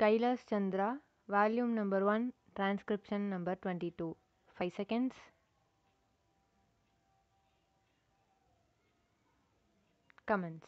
Kailash Chandra, volume number 1, transcription number 22. 5 seconds. Comments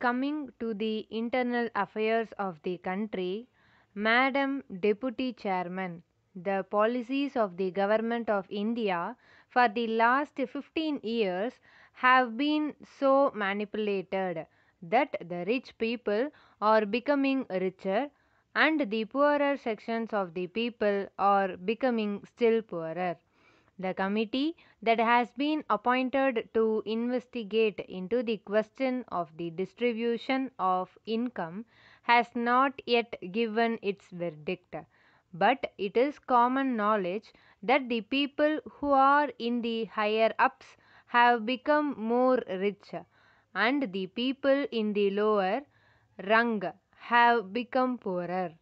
Coming to the internal affairs of the country, Madam Deputy Chairman, the policies of the Government of India for the last 15 years have been so manipulated that the rich people are becoming richer and the poorer sections of the people are becoming still poorer. The committee that has been appointed to investigate into the question of the distribution of income has not yet given its verdict. But it is common knowledge that the people who are in the higher ups have become more rich and the people in the lower rung have become poorer.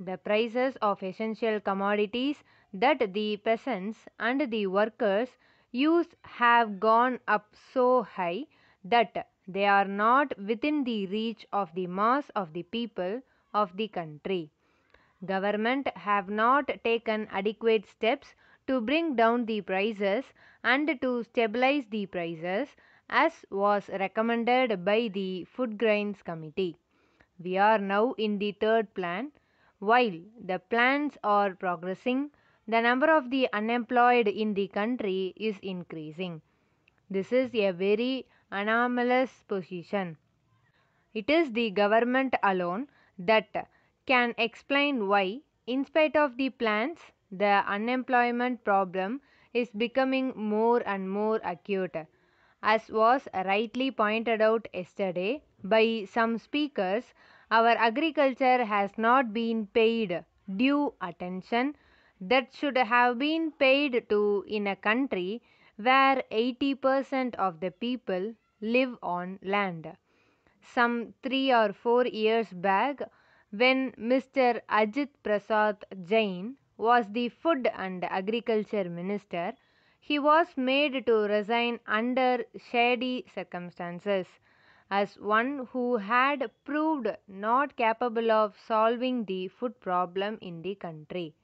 The prices of essential commodities that the peasants and the workers use have gone up so high that they are not within the reach of the mass of the people of the country. Government have not taken adequate steps to bring down the prices and to stabilize the prices as was recommended by the Food Grains Committee. We are now in the third plan. While the plans are progressing, the number of the unemployed in the country is increasing. This is a very anomalous position. It is the government alone that can explain why, in spite of the plans, the unemployment problem is becoming more and more acute. As was rightly pointed out yesterday by some speakers, our agriculture has not been paid due attention that should have been paid to in a country where 80% of the people live on land. Some three or four years back, when Mr. Ajit Prasad Jain was the Food and Agriculture Minister, he was made to resign under shady circumstances, as one who had proved not capable of solving the food problem in the country.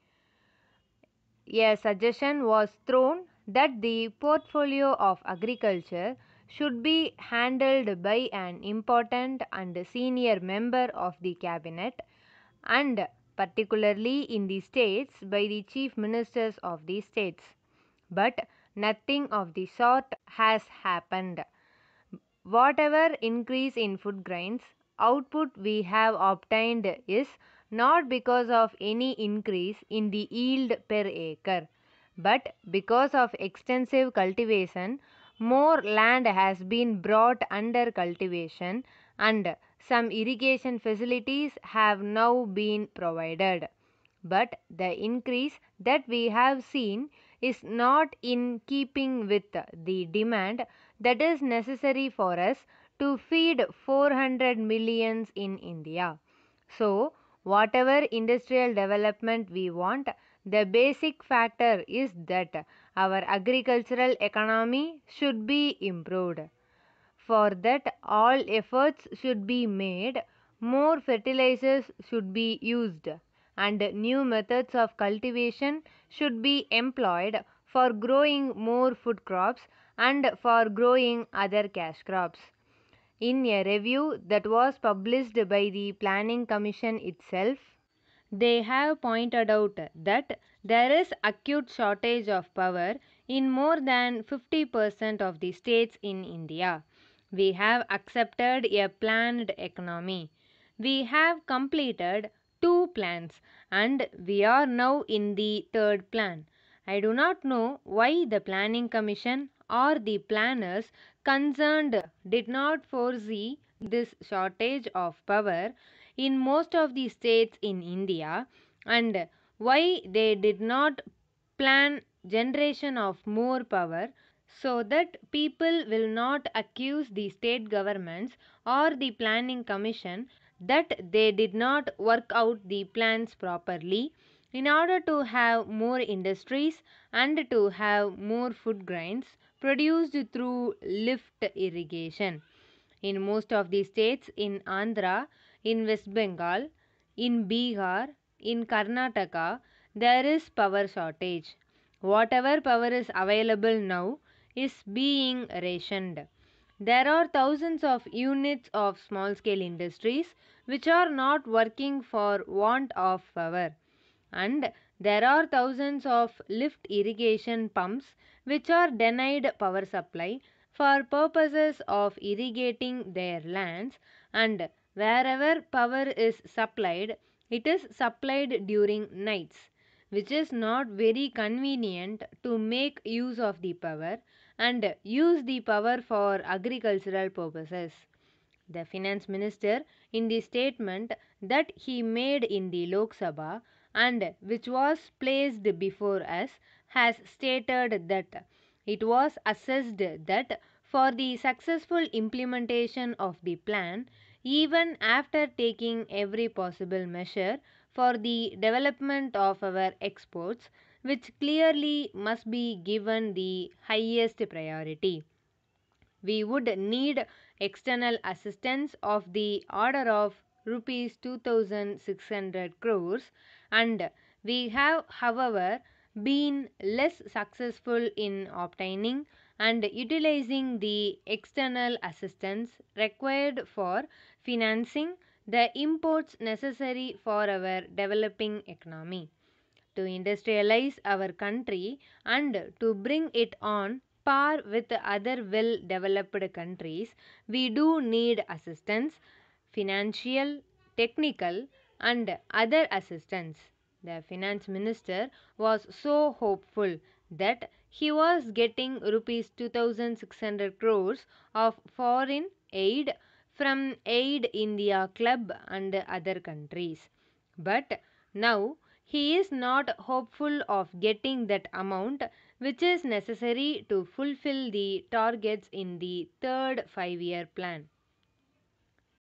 A suggestion was thrown that the portfolio of agriculture should be handled by an important and senior member of the cabinet and particularly in the states by the chief ministers of the states but nothing of the sort has happened. Whatever increase in food grains output we have obtained is not because of any increase in the yield per acre, but because of extensive cultivation, more land has been brought under cultivation and some irrigation facilities have now been provided. But the increase that we have seen is not in keeping with the demand that is necessary for us to feed 400 millions in India. So, whatever industrial development we want, the basic factor is that our agricultural economy should be improved. For that, all efforts should be made, more fertilizers should be used and new methods of cultivation should be employed for growing more food crops and for growing other cash crops. In a review that was published by the Planning Commission itself, they have pointed out that there is acute shortage of power in more than 50% of the states in India. We have accepted a planned economy. We have completed two plans and we are now in the third plan. I do not know why the planning commission or the planners concerned did not foresee this shortage of power in most of the states in India and why they did not plan generation of more power so that people will not accuse the state governments or the planning commission that they did not work out the plans properly in order to have more industries and to have more food grains produced through lift irrigation. In most of the states in Andhra, in West Bengal, in Bihar, in Karnataka, there is power shortage. Whatever power is available now is being rationed. There are thousands of units of small scale industries which are not working for want of power. And there are thousands of lift irrigation pumps which are denied power supply for purposes of irrigating their lands and wherever power is supplied it is supplied during nights which is not very convenient to make use of the power and use the power for agricultural purposes. The finance minister, in the statement that he made in the Lok Sabha and which was placed before us, has stated that it was assessed that for the successful implementation of the plan, even after taking every possible measure for the development of our exports, which clearly must be given the highest priority. We would need external assistance of the order of rupees 2600 crores and we have however been less successful in obtaining and utilizing the external assistance required for financing the imports necessary for our developing economy to industrialize our country and to bring it on par with other well developed countries, we do need assistance, financial, technical, and other assistance. The finance minister was so hopeful that he was getting rupees 2600 crores of foreign aid from Aid India Club and other countries. But now he is not hopeful of getting that amount which is necessary to fulfill the targets in the third five year plan.